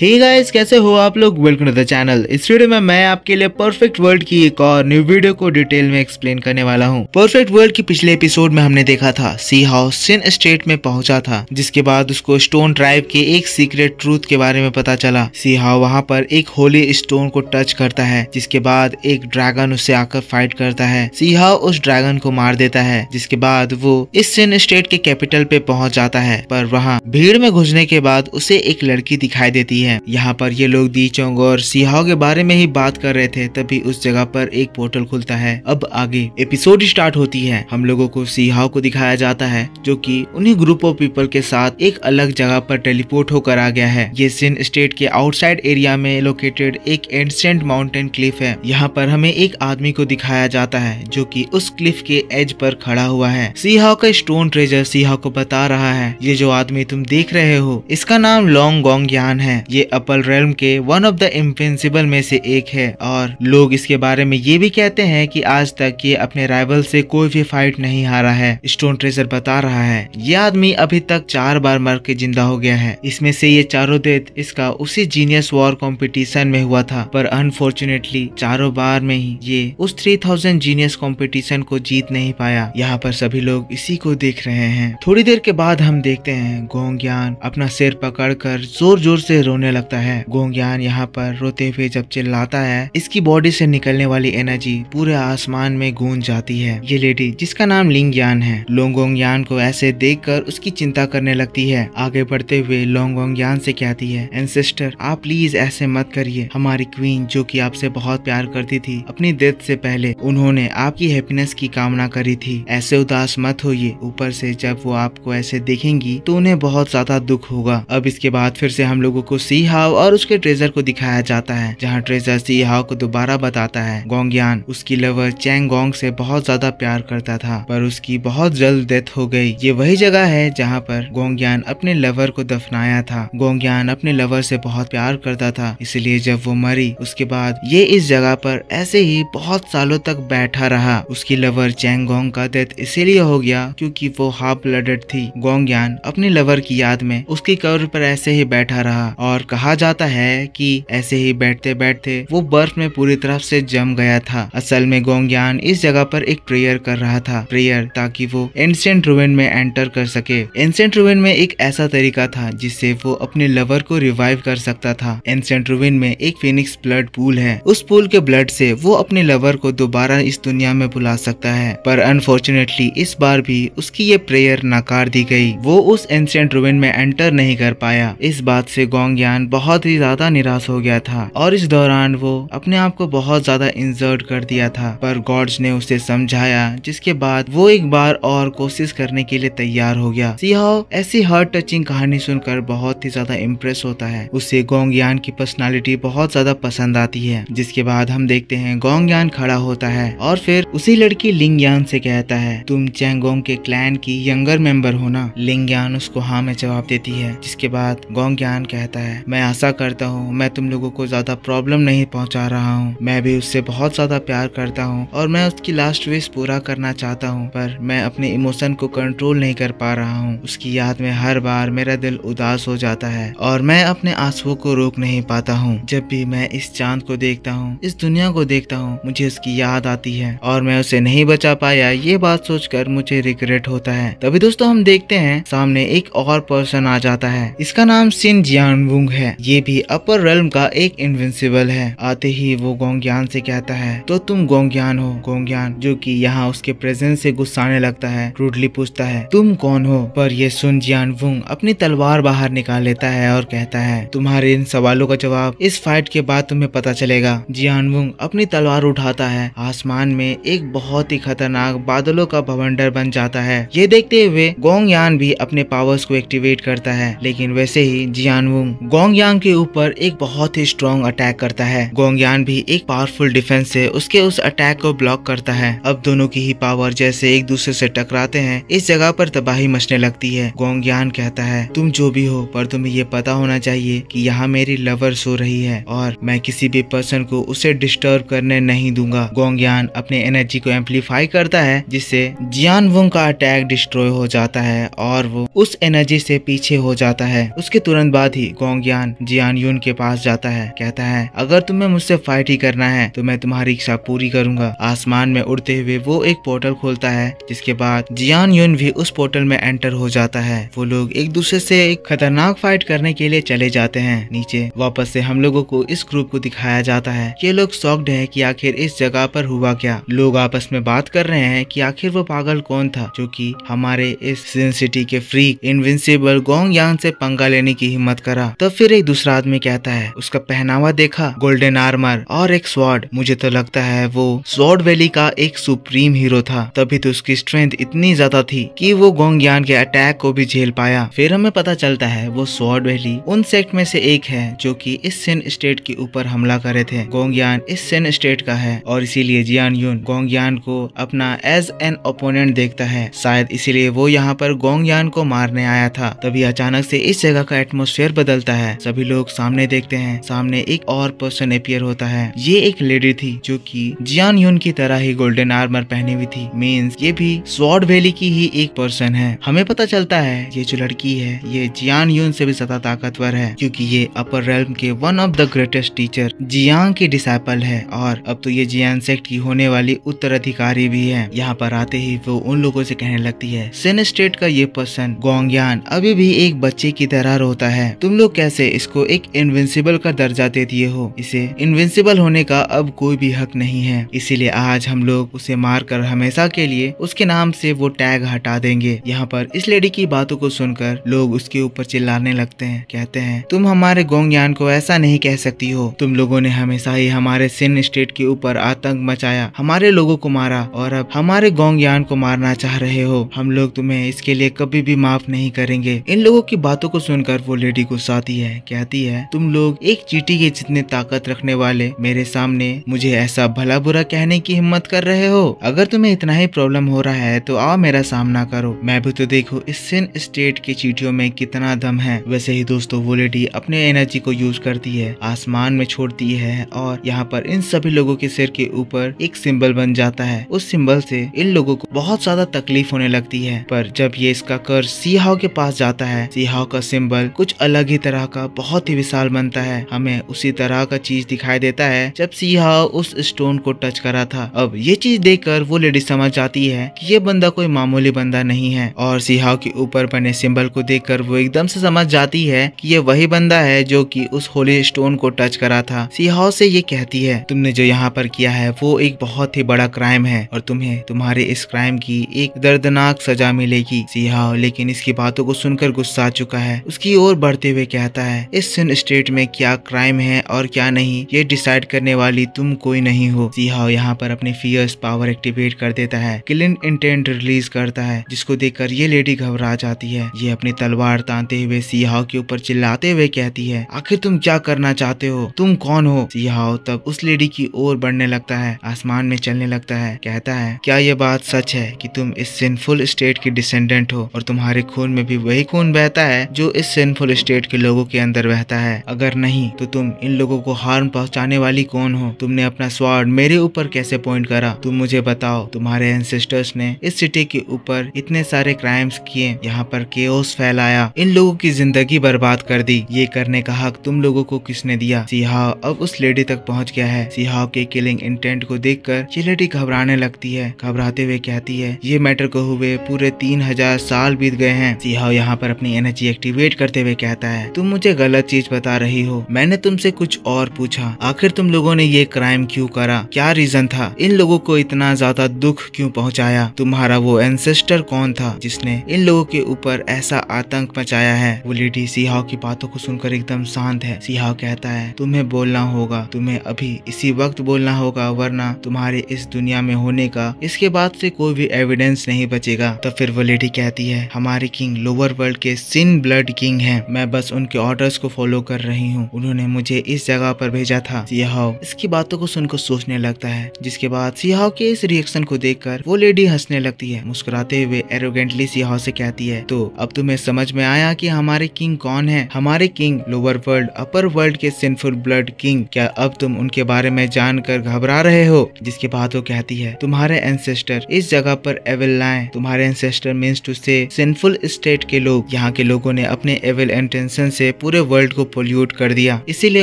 हे hey guys कैसे हो आप लोग वेलकम टू द चैनल इस वीडियो में मैं आपके लिए परफेक्ट वर्ल्ड की एक और न्यू वीडियो को डिटेल में एक्सप्लेन करने वाला हूँ परफेक्ट वर्ल्ड की पिछले एपिसोड में हमने देखा था सी हाउस सिन स्टेट में पहुंचा था जिसके बाद उसको स्टोन ट्राइब के एक सीक्रेट ट्रूथ के बारे में पता चला सी हाउ वहाँ पर एक होली स्टोन को टच करता है जिसके बाद एक ड्रैगन उससे आकर फाइट करता है सी हाउ उस ड्रैगन को मार देता है जिसके बाद वो इस सिन स्टेट के कैपिटल पे पहुँच जाता है पर वहाँ भीड़ में घुसने के बाद उसे एक लड़की दिखाई देती है है यहाँ पर ये लोग दीचोंग और सिहाओ के बारे में ही बात कर रहे थे तभी उस जगह पर एक पोर्टल खुलता है अब आगे एपिसोड स्टार्ट होती है हम लोगो को सिहाओ को दिखाया जाता है जो की उन्हीं ग्रुप ऑफ पीपल के साथ एक अलग जगह पर टेलीपोर्ट होकर आ गया है ये सिन स्टेट के आउटसाइड एरिया में लोकेटेड एक एंसेंट माउंटेन क्लिफ है यहाँ पर हमें एक आदमी को दिखाया जाता है जो कि उस क्लिफ के एज पर खड़ा हुआ है सिहाओ का स्टोन ट्रेजर सिहाओ को बता रहा है ये जो आदमी तुम देख रहे हो इसका नाम लॉन्ग गोंग यान है ये अपल रेलम के वन ऑफ द इम्पेंसिबल में से एक है और लोग इसके बारे में ये भी कहते हैं कि आज तक ये अपने राइवल से कोई भी फाइट नहीं हारा है स्टोन ट्रेजर बता रहा है ये आदमी अभी तक चार बार मर के जिंदा हो गया है इसमें से ये चारों डेथ इसका उसी जीनियस वॉर कॉम्पिटिशन में हुआ था पर अनफॉर्चुनेटली चारों बार में ही ये उस थ्री थाउजेंड जीनियस कॉम्पिटिशन को जीत नहीं पाया यहाँ पर सभी लोग इसी को देख रहे हैं थोड़ी देर के बाद हम देखते हैं गोंग अपना सिर पकड़ कर जोर जोर से रोने होने लगता है गोंगयान यहाँ पर रोते हुए जब चिल्लाता है इसकी बॉडी से निकलने वाली एनर्जी पूरे आसमान में गूंज जाती है ये लेडी जिसका नाम लिंगयान है लोंगोंगयान को ऐसे कर उसकी चिंता करने लगती है आगे बढ़ते हुए लोंगोंगयान से कहती है एनसेस्टर आप प्लीज ऐसे मत करिए हमारी क्वीन जो की आपसे बहुत प्यार करती थी अपनी डेथ से पहले उन्होंने आपकी हैप्पीनेस की कामना करी थी ऐसे उदास मत होइए ऊपर से जब वो आपको ऐसे देखेंगी तो उन्हें बहुत ज्यादा दुख होगा अब इसके बाद फिर से हम लोगों को सी सी हाव और उसके ट्रेजर को दिखाया जाता है जहाँ ट्रेजर सी हाव को दोबारा बताता है गोंगयान उसकी लवर चैंग गोंग से बहुत ज्यादा प्यार करता था पर उसकी बहुत जल्द डेथ हो गई ये वही जगह है जहाँ पर गोंगयान अपने लवर को दफनाया था गोंगयान अपने लवर से बहुत प्यार करता था इसलिए जब वो मरी उसके बाद ये इस जगह पर ऐसे ही बहुत सालों तक बैठा रहा उसकी लवर चैंग गोंग का डेथ इसीलिए हो गया क्योंकि वो हाफ ब्लडेड थी गोंगयान अपने लवर की याद में उसकी कब्र पर ऐसे ही बैठा रहा और और कहा जाता है कि ऐसे ही बैठते बैठते वो बर्फ में पूरी तरह से जम गया था असल में गोंगयान इस जगह पर एक प्रेयर कर रहा था प्रेयर ताकि वो एंसेंट रुविन में एंटर कर सके एंसेंट रुवेन में एक ऐसा तरीका था जिससे वो अपने लवर को रिवाइव कर सकता था एंसेंट रुविन में एक फिनिक्स ब्लड पूल है उस पूल के ब्लड से वो अपने लवर को दोबारा इस दुनिया में बुला सकता है पर अनफॉर्चुनेटली इस बार भी उसकी ये प्रेयर नकार दी गई वो उस एंसेंट रुविन में एंटर नहीं कर पाया इस बात से गोंग ज्ञान बहुत ही ज्यादा निराश हो गया था और इस दौरान वो अपने आप को बहुत ज्यादा इंजर्ट कर दिया था पर गॉड्स ने उसे समझाया जिसके बाद वो एक बार और कोशिश करने के लिए तैयार हो गया सियाओ ऐसी हार्ट टचिंग कहानी सुनकर बहुत ही ज्यादा इम्प्रेस होता है उसे यान की पर्सनालिटी बहुत ज्यादा पसंद आती है जिसके बाद हम देखते हैं यान खड़ा होता है और फिर उसी लड़की यान से कहता है तुम चैंगोंग के क्लैन की यंगर मेंबर हो ना यान उसको हाँ में जवाब देती है जिसके बाद यान कहता है है मैं आशा करता हूँ मैं तुम लोगों को ज्यादा प्रॉब्लम नहीं पहुँचा रहा हूँ मैं भी उससे बहुत ज्यादा प्यार करता हूँ और मैं उसकी लास्ट विश पूरा करना चाहता हूँ पर मैं अपने इमोशन को कंट्रोल नहीं कर पा रहा हूँ उसकी याद में हर बार मेरा दिल उदास हो जाता है और मैं अपने आंसुओं को रोक नहीं पाता हूँ जब भी मैं इस चांद को देखता हूँ इस दुनिया को देखता हूँ मुझे उसकी याद आती है और मैं उसे नहीं बचा पाया ये बात सोचकर मुझे रिग्रेट होता है तभी दोस्तों हम देखते हैं सामने एक और पर्सन आ जाता है इसका नाम सिन जियान गोंग है ये भी अपर रेलम का एक इनविंसिबल है आते ही वो गोंगयान से कहता है तो तुम ज्ञान हो गोंगयान जो कि यहाँ उसके प्रेजेंस से गुस्साने लगता है रूडली पूछता है तुम कौन हो पर ये सुन जियान वुंग अपनी तलवार बाहर निकाल लेता है और कहता है तुम्हारे इन सवालों का जवाब इस फाइट के बाद तुम्हें पता चलेगा जियान वुंग अपनी तलवार उठाता है आसमान में एक बहुत ही खतरनाक बादलों का भवंडर बन जाता है ये देखते हुए गोंगयान भी अपने पावर्स को एक्टिवेट करता है लेकिन वैसे ही जियान वुंग गोंगयांग के ऊपर एक बहुत ही स्ट्रॉन्ग अटैक करता है गोंगयांग भी एक पावरफुल डिफेंस से उसके उस अटैक को ब्लॉक करता है अब दोनों की ही पावर जैसे एक दूसरे से टकराते हैं इस जगह पर तबाही मचने लगती है गोंगयांग कहता है तुम जो भी हो पर तुम्हें ये पता होना चाहिए की यहाँ मेरी लवर सो रही है और मैं किसी भी पर्सन को उसे डिस्टर्ब करने नहीं दूंगा गोंगयांग अपने एनर्जी को एम्पलीफाई करता है जिससे जियान वोंग का अटैक डिस्ट्रॉय हो जाता है और वो उस एनर्जी से पीछे हो जाता है उसके तुरंत बाद ही गोंग ज्ञान जियान यून के पास जाता है कहता है अगर तुम्हें मुझसे फाइट ही करना है तो मैं तुम्हारी इच्छा पूरी करूंगा आसमान में उड़ते हुए वो एक पोर्टल खोलता है जिसके बाद जियान यून भी उस पोर्टल में एंटर हो जाता है वो लोग एक दूसरे से एक खतरनाक फाइट करने के लिए चले जाते हैं नीचे वापस से हम लोगों को इस ग्रुप को दिखाया जाता है ये लोग शॉक्ड है कि आखिर इस जगह पर हुआ क्या लोग आपस में बात कर रहे हैं कि आखिर वो पागल कौन था जो कि हमारे इस सिटी के फ्री इनविंसिबल गोंग यांग से पंगा लेने की हिम्मत करा तब फिर एक दूसरा आदमी कहता है उसका पहनावा देखा गोल्डन आर्मर और एक स्वॉर्ड मुझे तो लगता है वो स्वॉर्ड वैली का एक सुप्रीम हीरो था तभी तो उसकी स्ट्रेंथ इतनी ज्यादा थी कि वो गोंगयान के अटैक को भी झेल पाया फिर हमें पता चलता है वो स्वॉर्ड वैली उन सेक्ट में से एक है जो कि इस सेन स्टेट के ऊपर हमला करे थे यान इस सेन स्टेट का है और इसीलिए जियान यून यान को अपना एज एन ओपोनेंट देखता है शायद इसीलिए वो यहाँ पर यान को मारने आया था तभी अचानक से इस जगह का एटमोस्फेयर बदलता है है सभी लोग सामने देखते हैं सामने एक और पर्सन अपियर होता है ये एक लेडी थी जो कि जियान यून की तरह ही गोल्डन आर्मर पहनी हुई थी मीन्स ये भी स्वॉर्ड वैली की ही एक पर्सन है हमें पता चलता है ये जो लड़की है ये जियान यून से भी ज्यादा ताकतवर है क्योंकि ये अपर रेल्म के one of the greatest teacher Jiang की डिसाइपल है और अब तो ये जियान सेक्ट की होने वाली उत्तराधिकारी भी है यहाँ पर आते ही वो उन लोगों से कहने लगती है सेन स्टेट का ये पर्सन गोंगयान अभी भी एक बच्चे की तरह रोता है तुम लोग कैसे से इसको एक इनविंसिबल का दर्जा दे दिए हो इसे इनविंसिबल होने का अब कोई भी हक नहीं है इसीलिए आज हम लोग उसे मार कर हमेशा के लिए उसके नाम से वो टैग हटा देंगे यहाँ पर इस लेडी की बातों को सुनकर लोग उसके ऊपर चिल्लाने लगते हैं कहते हैं तुम हमारे गोंगयान को ऐसा नहीं कह सकती हो तुम लोगों ने हमेशा ही हमारे सिन स्टेट के ऊपर आतंक मचाया हमारे लोगों को मारा और अब हमारे गोंगयान को मारना चाह रहे हो हम लोग तुम्हें इसके लिए कभी भी माफ नहीं करेंगे इन लोगों की बातों को सुनकर वो लेडी गुस्सा जाती है कहती है तुम लोग एक चीटी के जितने ताकत रखने वाले मेरे सामने मुझे ऐसा भला बुरा कहने की हिम्मत कर रहे हो अगर तुम्हें इतना ही प्रॉब्लम हो रहा है तो आओ मेरा सामना करो मैं भी तो देखो इस सिन स्टेट की चीटियों में कितना दम है वैसे ही दोस्तों वो लेडी अपने एनर्जी को यूज करती है आसमान में छोड़ती है और यहाँ पर इन सभी लोगों के सिर के ऊपर एक सिंबल बन जाता है उस सिंबल से इन लोगो को बहुत ज्यादा तकलीफ होने लगती है पर जब ये इसका कर सिया के पास जाता है सीहाव का सिंबल कुछ अलग ही तरह का बहुत ही विशाल बनता है हमें उसी तरह का चीज दिखाई देता है जब सिया उस स्टोन को टच करा था अब ये चीज देखकर वो लेडी समझ जाती है कि ये बंदा कोई मामूली बंदा नहीं है और सिया के ऊपर बने सिंबल को देखकर वो एकदम से समझ जाती है कि ये वही बंदा है जो कि उस होली स्टोन को टच करा था सिहाओ से ये कहती है तुमने जो यहाँ पर किया है वो एक बहुत ही बड़ा क्राइम है और तुम्हें तुम्हारे इस क्राइम की एक दर्दनाक सजा मिलेगी सिहाओ लेकिन इसकी बातों को सुनकर गुस्सा आ चुका है उसकी ओर बढ़ते हुए कहता जाता है इस सुन स्टेट में क्या क्राइम है और क्या नहीं ये डिसाइड करने वाली तुम कोई नहीं हो सीहाओ यहाँ पर अपने फियर्स पावर एक्टिवेट कर देता है किलिन इंटेंट रिलीज करता है जिसको देखकर ये लेडी घबरा जाती है ये अपनी तलवार तानते हुए सियाओ हाँ के ऊपर चिल्लाते हुए कहती है आखिर तुम क्या करना चाहते हो तुम कौन हो सियाओ हाँ, तब उस लेडी की ओर बढ़ने लगता है आसमान में चलने लगता है कहता है क्या ये बात सच है कि तुम इस सिंफुल स्टेट के डिसेंडेंट हो और तुम्हारे खून में भी वही खून बहता है जो इस सिंफुल स्टेट के लोगों के अंदर बहता है अगर नहीं तो तुम इन लोगों को हार्म पहुंचाने वाली कौन हो तुमने अपना स्वाड मेरे ऊपर कैसे पॉइंट करा तुम मुझे बताओ तुम्हारे एंसेस्टर्स ने इस सिटी के ऊपर इतने सारे क्राइम्स किए यहाँ पर केओस फैलाया इन लोगों की जिंदगी बर्बाद कर दी ये करने का हक तुम लोगो को किसने दिया सिहाव अब उस लेडी तक पहुँच गया है सिहाव के किलिंग इंटेंट को देख कर ये लेडी घबराने लगती है घबराते हुए कहती है ये मैटर को हुए पूरे तीन हजार साल बीत गए हैं सिहाव यहाँ पर अपनी एनर्जी एक्टिवेट करते हुए कहता है तुम मुझे गलत चीज बता रही हो मैंने तुमसे कुछ और पूछा आखिर तुम लोगों ने ये क्राइम क्यों करा क्या रीजन था इन लोगों को इतना ज्यादा दुख क्यों पहुंचाया तुम्हारा वो एंसेस्टर कौन था जिसने इन लोगों के ऊपर ऐसा आतंक मचाया है वो लेडी सिहाव की बातों को सुनकर एकदम शांत है सिहाव कहता है तुम्हें बोलना होगा तुम्हें अभी इसी वक्त बोलना होगा वरना तुम्हारे इस दुनिया में होने का इसके बाद से कोई भी एविडेंस नहीं बचेगा तो फिर वो लेडी कहती है हमारे किंग लोअर वर्ल्ड के सिन ब्लड किंग है मैं बस उनके ऑर्डर्स को फॉलो कर रही हूँ उन्होंने मुझे इस जगह पर भेजा था सियाहाओ इसकी बातों को सुनकर सोचने लगता है जिसके बाद सियाहाओ के इस रिएक्शन को कर वो लेडी हंसने लगती है मुस्कुराते हुए एरोगेंटली सियाहाओ से कहती है तो अब तुम्हें समझ में आया की हमारे किंग कौन है हमारे king lower world upper world के सिंफुल ब्लड किंग क्या अब तुम उनके बारे में जानकर घबरा रहे हो जिसके बाद वो कहती है तुम्हारे एंसेस्टर इस जगह पर एविल लाए तुम्हारे एंसेस्टर मीन्स टू से सिंफुल स्टेट के लोग यहाँ के लोगों ने अपने एविल इंटेंशन से पूरे वर्ल्ड को पोल्यूट कर दिया इसीलिए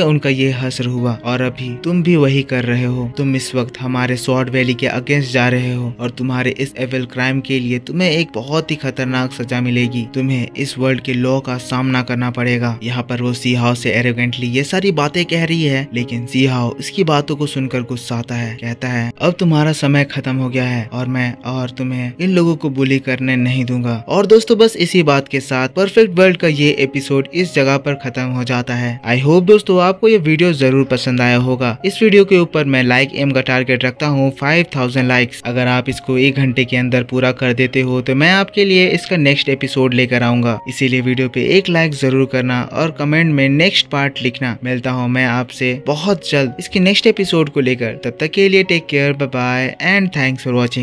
उनका ये हसर हुआ और अभी तुम भी वही कर रहे हो तुम इस वक्त हमारे सॉर्ट वैली के अगेंस्ट जा रहे हो और तुम्हारे इस एवल क्राइम के लिए तुम्हें एक बहुत ही खतरनाक सजा मिलेगी तुम्हें इस वर्ल्ड के लॉ का सामना करना पड़ेगा यहाँ पर वो सी हाउ से एरोगेंटली ये सारी बातें कह रही है लेकिन सी हाउ इसकी बातों को सुनकर गुस्सा आता है कहता है अब तुम्हारा समय खत्म हो गया है और मैं और तुम्हें इन लोगों को बुली करने नहीं दूंगा और दोस्तों बस इसी बात के साथ परफेक्ट वर्ल्ड का ये एपिसोड इस जगह पर खत्म हो जाता है आई होप दोस्तों आपको ये वीडियो जरूर पसंद आया होगा इस वीडियो के ऊपर मैं लाइक एम का टारगेट रखता हूँ फाइव थाउजेंड लाइक्स अगर आप इसको एक घंटे के अंदर पूरा कर देते हो तो मैं आपके लिए इसका नेक्स्ट एपिसोड लेकर आऊंगा इसीलिए वीडियो पे एक लाइक जरूर करना और कमेंट में नेक्स्ट पार्ट लिखना मिलता हूँ मैं आपसे बहुत जल्द इसके नेक्स्ट एपिसोड को लेकर तब तक के लिए take care bye and thanks for watching